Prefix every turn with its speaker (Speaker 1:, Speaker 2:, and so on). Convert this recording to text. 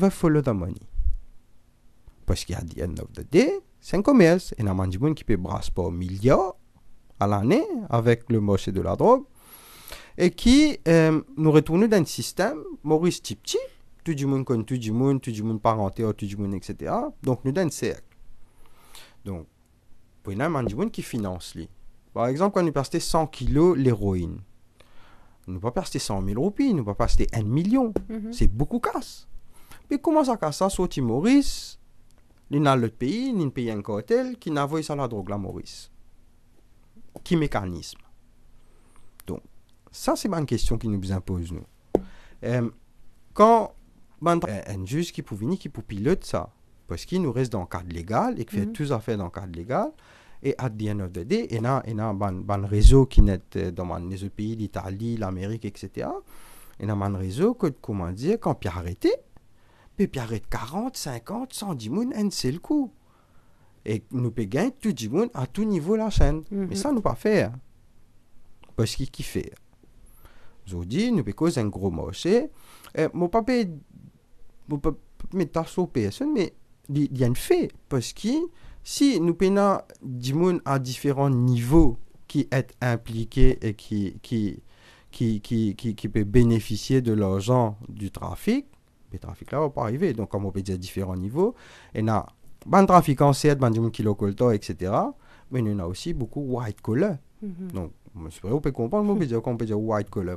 Speaker 1: va follow the money. Parce qu'à the end of the day, c'est un commerce. Et un gens qui peut brasser pas milliards à l'année avec le marché de la drogue et qui euh, nous retourne dans un système, Maurice Tipti, tout du monde connaît tout du monde, tout du monde parenté, tout du monde, etc. Donc nous dans un cercle. Donc, il y a un gens qui finance. Les. Par exemple, quand nous passons 100 kilos l'héroïne, nous pas passer 100 000 roupies, nous pas passer 1 million. Mm-hmm. C'est beaucoup casse. Et comment ça casse ça, sorti Maurice, ni dans l'autre pays, ni dans un pays encore tel, qui n'a voyé ça la drogue là, Maurice. Qui mécanisme Donc, ça, c'est une question qui nous impose, nous. Euh, quand ben, un juge qui peut venir, qui peut piloter ça, parce qu'il nous reste dans le cadre légal, et qui fait mhm. tout à dans le cadre légal, et à the of the day, il y a, un, réseau qui est euh, dans ben, les autres pays, l'Italie, l'Amérique, etc. Il y a un réseau que, comment dire, quand il est arrêté, et puis arrête 40, 50, 110 moun, c'est le coup. Et nous peut gagner tout le monde à tout niveau la chaîne. Mhm. Mais ça, nous pas faire. Parce qu'il qui fait. Aujourd'hui, nous peut causer un gros marché. Euh, mon papa, mon papa, mettre sur personne, mais il y a une fait. Parce que si nous payons du monde à différents niveaux qui est impliqué et qui, qui, qui, qui, qui, qui peut bénéficier de l'argent du trafic, le trafic là va pas arriver. Donc, comme on peut dire, différents niveaux. Et pas de trafic en 7, ben du kilo etc. Mais il y a aussi beaucoup white collar. Mm-hmm. Donc, je ne sais pas, vous comprenez, comprendre, mais on peut dire white collar,